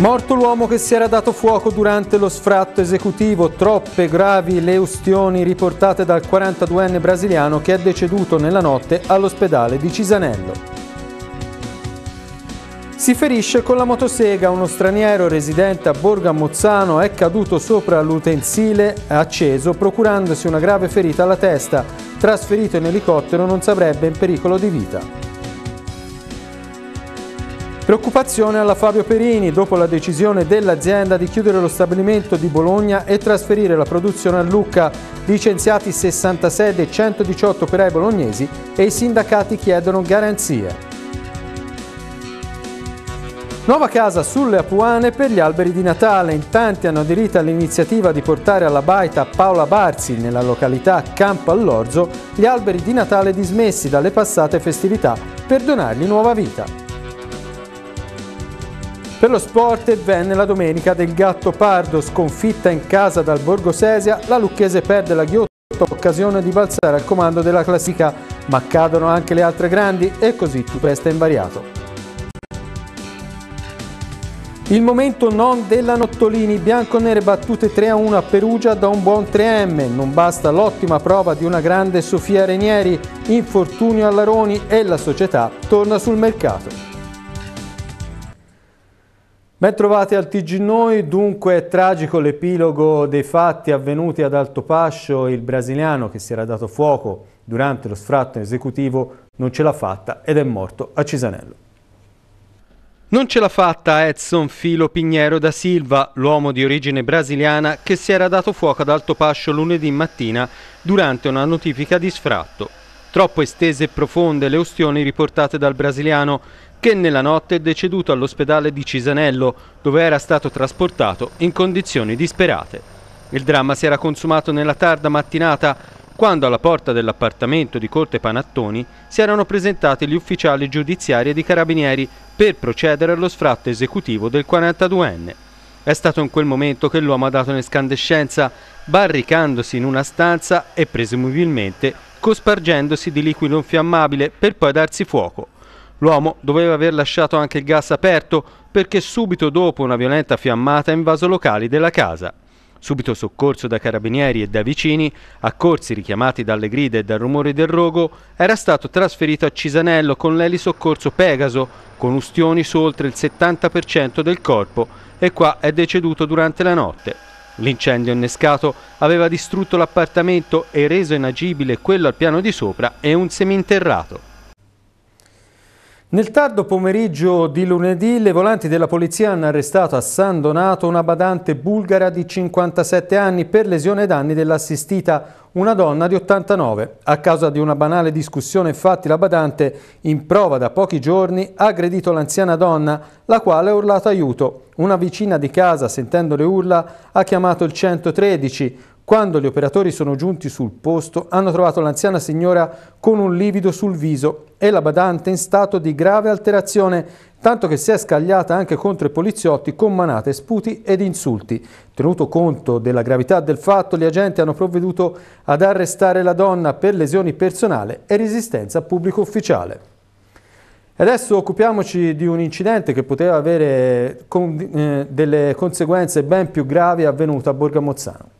Morto l'uomo che si era dato fuoco durante lo sfratto esecutivo, troppe gravi le ustioni riportate dal 42enne brasiliano che è deceduto nella notte all'ospedale di Cisanello. Si ferisce con la motosega uno straniero residente a Borga Mozzano è caduto sopra l'utensile acceso procurandosi una grave ferita alla testa. Trasferito in elicottero non sarebbe in pericolo di vita. Preoccupazione alla Fabio Perini dopo la decisione dell'azienda di chiudere lo stabilimento di Bologna e trasferire la produzione a Lucca. Licenziati 66 dei 118 operai bolognesi e i sindacati chiedono garanzie. Nuova casa sulle Apuane per gli alberi di Natale. In tanti hanno aderito all'iniziativa di portare alla baita Paola Barzi, nella località Campo Allorzo, gli alberi di Natale dismessi dalle passate festività per donargli nuova vita. Per lo sport venne la domenica del Gatto Pardo, sconfitta in casa dal Borgosesia, la Lucchese perde la ghiotta occasione di balzare al comando della classica, ma cadono anche le altre grandi e così tutto resta invariato. Il momento non della Nottolini, bianco-nere battute 3-1 a Perugia da un buon 3M, non basta l'ottima prova di una grande Sofia Renieri, infortunio a Laroni e la società torna sul mercato. Ben trovati al TG Noi, dunque tragico l'epilogo dei fatti avvenuti ad Alto Pascio, il brasiliano che si era dato fuoco durante lo sfratto esecutivo non ce l'ha fatta ed è morto a Cisanello. Non ce l'ha fatta Edson Filo Pignero da Silva, l'uomo di origine brasiliana che si era dato fuoco ad Alto Pascio lunedì mattina durante una notifica di sfratto. Troppo estese e profonde le ustioni riportate dal brasiliano che nella notte è deceduto all'ospedale di Cisanello, dove era stato trasportato in condizioni disperate. Il dramma si era consumato nella tarda mattinata, quando alla porta dell'appartamento di Corte Panattoni si erano presentati gli ufficiali giudiziari e i carabinieri per procedere allo sfratto esecutivo del 42enne. È stato in quel momento che l'uomo ha dato un'escandescenza, barricandosi in una stanza e presumibilmente cospargendosi di liquido infiammabile per poi darsi fuoco. L'uomo doveva aver lasciato anche il gas aperto perché subito dopo una violenta fiammata ha invaso locali della casa. Subito soccorso da carabinieri e da vicini, accorsi richiamati dalle grida e dal rumore del rogo, era stato trasferito a Cisanello con l'elisoccorso Pegaso, con ustioni su oltre il 70% del corpo e qua è deceduto durante la notte. L'incendio innescato aveva distrutto l'appartamento e reso inagibile quello al piano di sopra e un seminterrato. Nel tardo pomeriggio di lunedì le volanti della polizia hanno arrestato a San Donato una badante bulgara di 57 anni per lesione e danni dell'assistita, una donna di 89. A causa di una banale discussione infatti la badante, in prova da pochi giorni, ha aggredito l'anziana donna, la quale ha urlato aiuto. Una vicina di casa, sentendo le urla, ha chiamato il 113, quando gli operatori sono giunti sul posto, hanno trovato l'anziana signora con un livido sul viso e la badante in stato di grave alterazione, tanto che si è scagliata anche contro i poliziotti con manate, sputi ed insulti. Tenuto conto della gravità del fatto, gli agenti hanno provveduto ad arrestare la donna per lesioni personali e resistenza pubblico ufficiale. Adesso occupiamoci di un incidente che poteva avere con, eh, delle conseguenze ben più gravi avvenuto a Borgamozzano.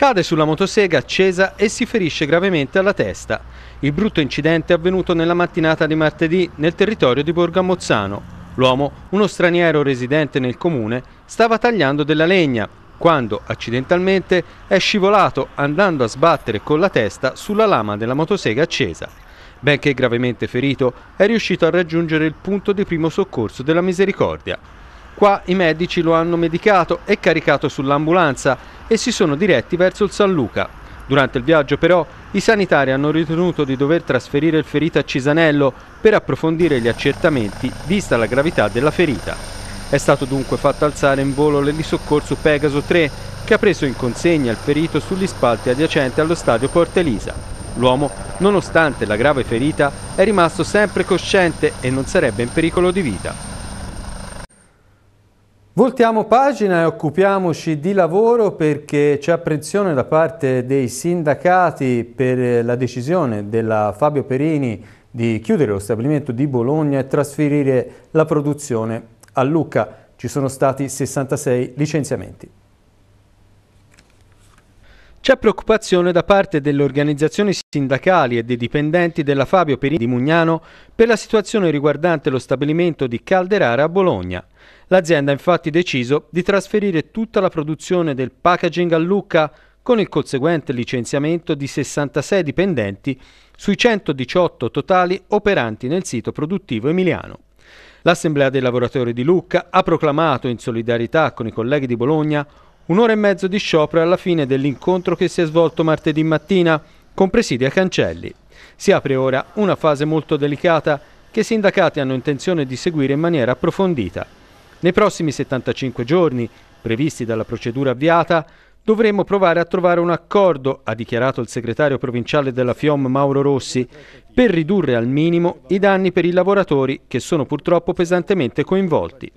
Cade sulla motosega accesa e si ferisce gravemente alla testa. Il brutto incidente è avvenuto nella mattinata di martedì nel territorio di Borgamozzano. L'uomo, uno straniero residente nel comune, stava tagliando della legna quando accidentalmente è scivolato andando a sbattere con la testa sulla lama della motosega accesa. Benché gravemente ferito, è riuscito a raggiungere il punto di primo soccorso della misericordia. Qua i medici lo hanno medicato e caricato sull'ambulanza e si sono diretti verso il San Luca. Durante il viaggio però i sanitari hanno ritenuto di dover trasferire il ferito a Cisanello per approfondire gli accertamenti vista la gravità della ferita. È stato dunque fatto alzare in volo l'elisoccorso Pegaso 3 che ha preso in consegna il ferito sugli spalti adiacenti allo stadio Porta Elisa. L'uomo, nonostante la grave ferita, è rimasto sempre cosciente e non sarebbe in pericolo di vita. Voltiamo pagina e occupiamoci di lavoro perché c'è apprensione da parte dei sindacati per la decisione della Fabio Perini di chiudere lo stabilimento di Bologna e trasferire la produzione a Lucca. Ci sono stati 66 licenziamenti. C'è preoccupazione da parte delle organizzazioni sindacali e dei dipendenti della Fabio Perini di Mugnano per la situazione riguardante lo stabilimento di Calderara a Bologna. L'azienda ha infatti deciso di trasferire tutta la produzione del packaging a Lucca con il conseguente licenziamento di 66 dipendenti sui 118 totali operanti nel sito produttivo emiliano. L'Assemblea dei lavoratori di Lucca ha proclamato in solidarietà con i colleghi di Bologna un'ora e mezzo di sciopero alla fine dell'incontro che si è svolto martedì mattina con presidi a cancelli. Si apre ora una fase molto delicata che i sindacati hanno intenzione di seguire in maniera approfondita. Nei prossimi 75 giorni, previsti dalla procedura avviata, dovremo provare a trovare un accordo, ha dichiarato il segretario provinciale della FIOM Mauro Rossi, per ridurre al minimo i danni per i lavoratori che sono purtroppo pesantemente coinvolti.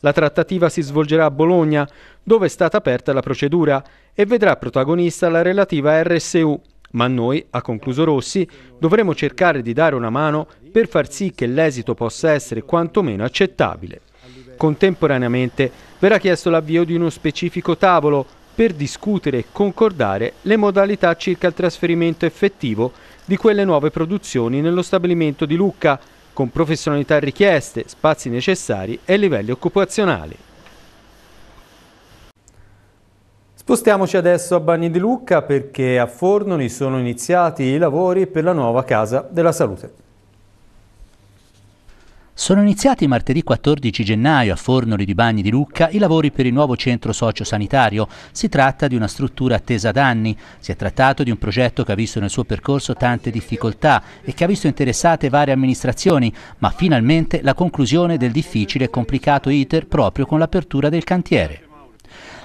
La trattativa si svolgerà a Bologna, dove è stata aperta la procedura e vedrà protagonista la relativa RSU. Ma noi, ha concluso Rossi, dovremo cercare di dare una mano per far sì che l'esito possa essere quantomeno accettabile. Contemporaneamente verrà chiesto l'avvio di uno specifico tavolo per discutere e concordare le modalità circa il trasferimento effettivo di quelle nuove produzioni nello stabilimento di Lucca, con professionalità richieste, spazi necessari e livelli occupazionali. Spostiamoci adesso a Bagni di Lucca perché a Fornoni sono iniziati i lavori per la nuova Casa della Salute. Sono iniziati martedì 14 gennaio a Fornoli di Bagni di Lucca i lavori per il nuovo centro socio-sanitario. Si tratta di una struttura attesa da anni. Si è trattato di un progetto che ha visto nel suo percorso tante difficoltà e che ha visto interessate varie amministrazioni, ma finalmente la conclusione del difficile e complicato iter proprio con l'apertura del cantiere.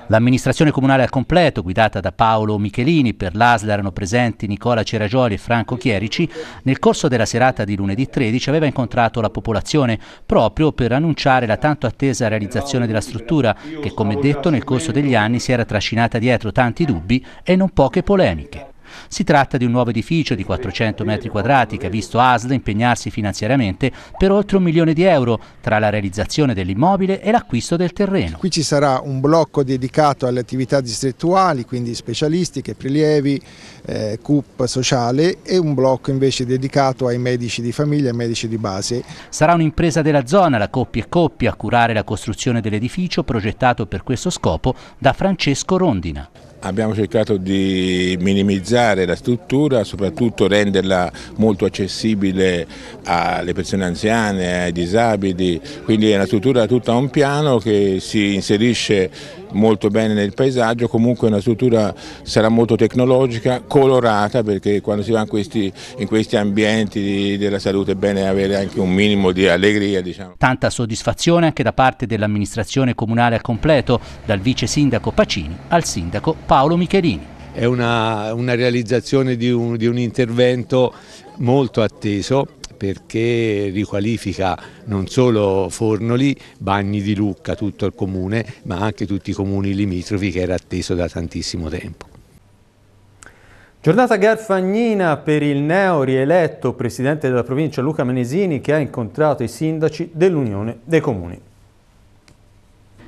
L'amministrazione comunale al completo, guidata da Paolo Michelini, per l'ASL erano presenti Nicola Ceragioli e Franco Chierici, nel corso della serata di lunedì 13 aveva incontrato la popolazione proprio per annunciare la tanto attesa realizzazione della struttura che, come detto, nel corso degli anni si era trascinata dietro tanti dubbi e non poche polemiche. Si tratta di un nuovo edificio di 400 metri quadrati che ha visto ASL impegnarsi finanziariamente per oltre un milione di euro tra la realizzazione dell'immobile e l'acquisto del terreno. Qui ci sarà un blocco dedicato alle attività distrettuali, quindi specialistiche, prelievi, eh, CUP sociale e un blocco invece dedicato ai medici di famiglia e medici di base. Sarà un'impresa della zona, la Coppia e Coppia, a curare la costruzione dell'edificio progettato per questo scopo da Francesco Rondina. Abbiamo cercato di minimizzare la struttura, soprattutto renderla molto accessibile alle persone anziane, ai disabili, quindi è una struttura tutta a un piano che si inserisce molto bene nel paesaggio, comunque una struttura sarà molto tecnologica, colorata perché quando si va in questi, in questi ambienti di, della salute è bene avere anche un minimo di allegria. Diciamo. Tanta soddisfazione anche da parte dell'amministrazione comunale al completo, dal vice sindaco Pacini al sindaco Paolo Michelini. È una, una realizzazione di un, di un intervento molto atteso perché riqualifica non solo Fornoli, Bagni di Lucca, tutto il comune, ma anche tutti i comuni limitrofi che era atteso da tantissimo tempo. Giornata garfagnina per il neo rieletto presidente della provincia Luca Menesini che ha incontrato i sindaci dell'Unione dei Comuni.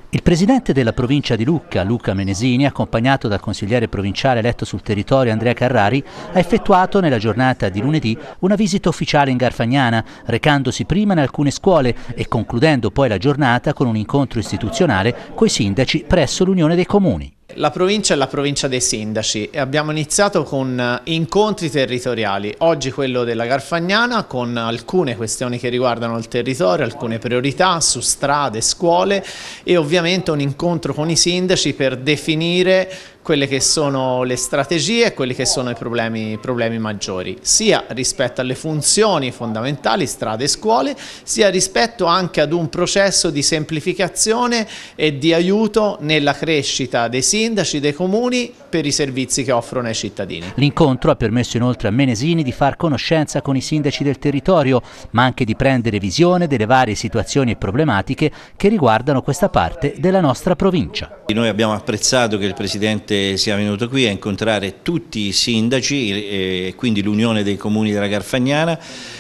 Il presidente della provincia di Lucca, Luca Menesini, accompagnato dal consigliere provinciale eletto sul territorio Andrea Carrari, ha effettuato nella giornata di lunedì una visita ufficiale in Garfagnana, recandosi prima in alcune scuole e concludendo poi la giornata con un incontro istituzionale coi sindaci presso l'Unione dei Comuni. La provincia è la provincia dei sindaci e abbiamo iniziato con eh, incontri territoriali, oggi quello della Garfagnana con alcune questioni che riguardano il territorio, alcune priorità su strade, scuole e ovviamente un incontro con i sindaci per definire quelle che sono le strategie e quelli che sono i problemi, problemi, maggiori, sia rispetto alle funzioni fondamentali, strade e scuole, sia rispetto anche ad un processo di semplificazione e di aiuto nella crescita dei sindaci, dei comuni per i servizi che offrono ai cittadini. L'incontro ha permesso inoltre a Menesini di far conoscenza con i sindaci del territorio, ma anche di prendere visione delle varie situazioni e problematiche che riguardano questa parte della nostra provincia. Noi abbiamo apprezzato che il Presidente ovviamente siamo venuti qui a incontrare tutti i sindaci eh, e quindi l'Unione dei Comuni della Garfagnana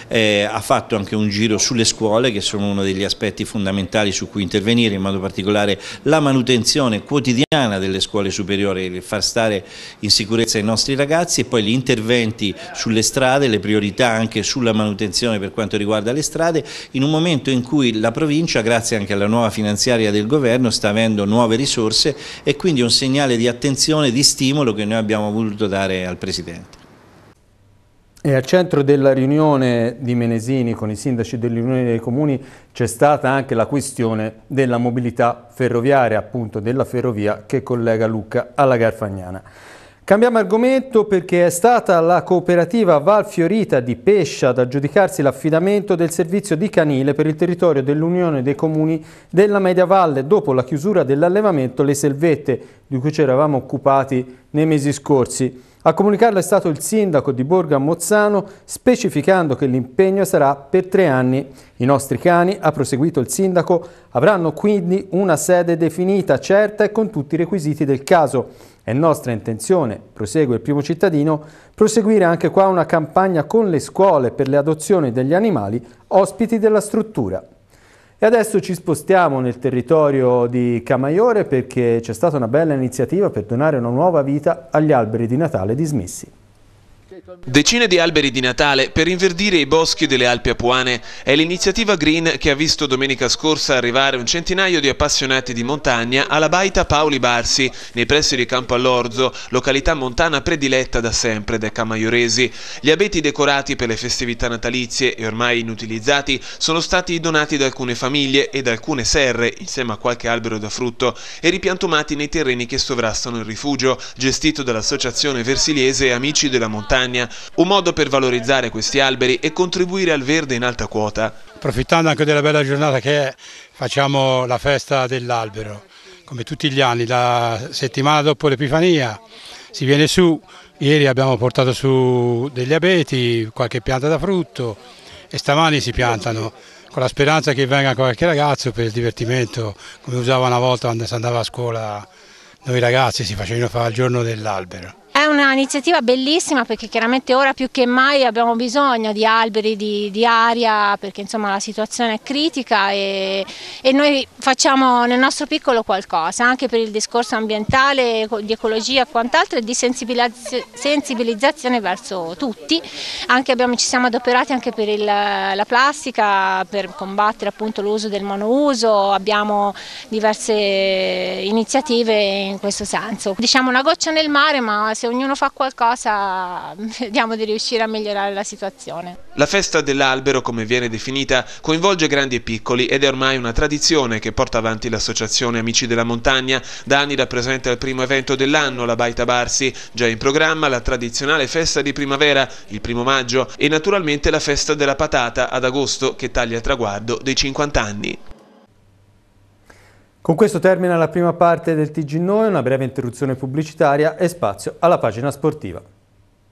eh, ha fatto anche un giro sulle scuole che sono uno degli aspetti fondamentali su cui intervenire, in modo particolare la manutenzione quotidiana delle scuole superiori, far stare in sicurezza i nostri ragazzi e poi gli interventi sulle strade, le priorità anche sulla manutenzione per quanto riguarda le strade, in un momento in cui la provincia, grazie anche alla nuova finanziaria del governo, sta avendo nuove risorse e quindi un segnale di attenzione, di stimolo che noi abbiamo voluto dare al Presidente. E al centro della riunione di Menesini con i sindaci dell'Unione dei Comuni c'è stata anche la questione della mobilità ferroviaria, appunto della ferrovia che collega Lucca alla Garfagnana. Cambiamo argomento perché è stata la cooperativa Val Fiorita di Pescia ad aggiudicarsi l'affidamento del servizio di canile per il territorio dell'Unione dei Comuni della Media Valle dopo la chiusura dell'allevamento Le Selvette di cui ci eravamo occupati nei mesi scorsi. A comunicarlo è stato il sindaco di Borga Mozzano specificando che l'impegno sarà per tre anni. I nostri cani, ha proseguito il sindaco, avranno quindi una sede definita, certa e con tutti i requisiti del caso. È nostra intenzione, prosegue il primo cittadino, proseguire anche qua una campagna con le scuole per le adozioni degli animali ospiti della struttura. E adesso ci spostiamo nel territorio di Camaiore perché c'è stata una bella iniziativa per donare una nuova vita agli alberi di Natale dismessi. Decine di alberi di Natale per inverdire i boschi delle Alpi Apuane è l'iniziativa Green che ha visto domenica scorsa arrivare un centinaio di appassionati di montagna alla baita Paoli Barsi, nei pressi di Campo All'Orzo, località montana prediletta da sempre dai camaioresi. Gli abeti decorati per le festività natalizie e ormai inutilizzati sono stati donati da alcune famiglie e da alcune serre, insieme a qualche albero da frutto, e ripiantumati nei terreni che sovrastano il rifugio, gestito dall'associazione versiliese Amici della Montagna montagna, un modo per valorizzare questi alberi e contribuire al verde in alta quota. Approfittando anche della bella giornata che è, facciamo la festa dell'albero, come tutti gli anni, la settimana dopo l'Epifania si viene su, ieri abbiamo portato su degli abeti, qualche pianta da frutto e stamani si piantano con la speranza che venga qualche ragazzo per il divertimento, come usava una volta quando si andava a scuola noi ragazzi si facevano fare il giorno dell'albero. È un'iniziativa bellissima perché chiaramente ora più che mai abbiamo bisogno di alberi, di, di aria, perché insomma la situazione è critica e, e, noi facciamo nel nostro piccolo qualcosa, anche per il discorso ambientale, di ecologia e quant'altro e di sensibilizzazione verso tutti. Anche abbiamo, ci siamo adoperati anche per il, la plastica, per combattere appunto l'uso del monouso, abbiamo diverse iniziative in questo senso. Diciamo una goccia nel mare ma se ogni ognuno fa qualcosa, vediamo di riuscire a migliorare la situazione. La festa dell'albero, come viene definita, coinvolge grandi e piccoli ed è ormai una tradizione che porta avanti l'associazione Amici della Montagna. Da anni rappresenta il primo evento dell'anno, la Baita Barsi, già in programma la tradizionale festa di primavera, il primo maggio, e naturalmente la festa della patata ad agosto che taglia il traguardo dei 50 anni. Con questo termina la prima parte del TG Noi, una breve interruzione pubblicitaria e spazio alla pagina sportiva.